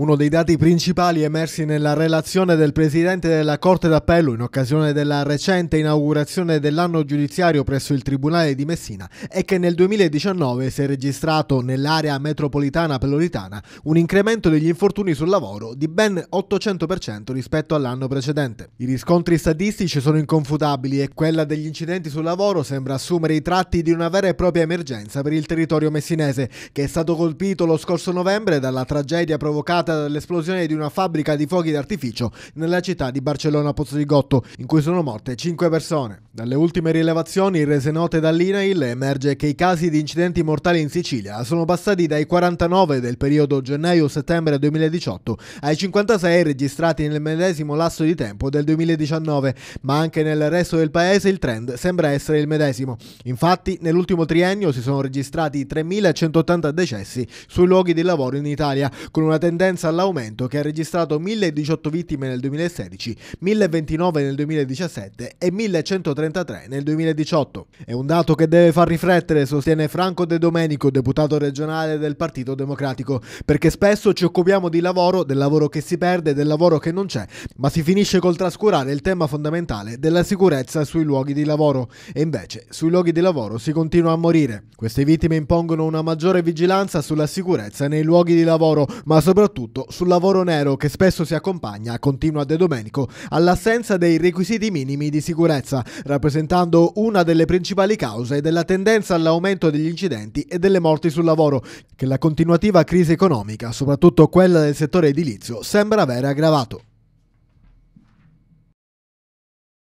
Uno dei dati principali emersi nella relazione del Presidente della Corte d'Appello in occasione della recente inaugurazione dell'anno giudiziario presso il Tribunale di Messina è che nel 2019 si è registrato nell'area metropolitana peloritana un incremento degli infortuni sul lavoro di ben 800% rispetto all'anno precedente. I riscontri statistici sono inconfutabili e quella degli incidenti sul lavoro sembra assumere i tratti di una vera e propria emergenza per il territorio messinese, che è stato colpito lo scorso novembre dalla tragedia provocata travolta dall'esplosione di una fabbrica di fuochi d'artificio nella città di Barcellona Pozzo di Gotto, in cui sono morte 5 persone. Dalle ultime rilevazioni rese note dall'INAIL emerge che i casi di incidenti mortali in Sicilia sono passati dai 49 del periodo gennaio-settembre 2018 ai 56 registrati nel medesimo lasso di tempo del 2019, ma anche nel resto del paese il trend sembra essere il medesimo. Infatti, nell'ultimo triennio si sono registrati 3.180 decessi sui luoghi di lavoro in Italia, con una tendenza pensa all'aumento che ha registrato 1018 vittime nel 2016, 1029 nel 2017 e 1133 nel 2018. È un dato che deve far riflettere, sostiene Franco De Domenico, deputato regionale del Partito Democratico, perché spesso ci occupiamo di lavoro, del lavoro che si perde, del lavoro che non c'è, ma si finisce col trascurare il tema fondamentale della sicurezza sui luoghi di lavoro e invece sui luoghi di lavoro si continua a morire. Queste vittime impongono una maggiore vigilanza sulla sicurezza nei luoghi di lavoro, ma soprattutto soprattutto sul lavoro nero che spesso si accompagna, continua De Domenico, all'assenza dei requisiti minimi di sicurezza, rappresentando una delle principali cause della tendenza all'aumento degli incidenti e delle morti sul lavoro, che la continuativa crisi economica, soprattutto quella del settore edilizio, sembra aver aggravato.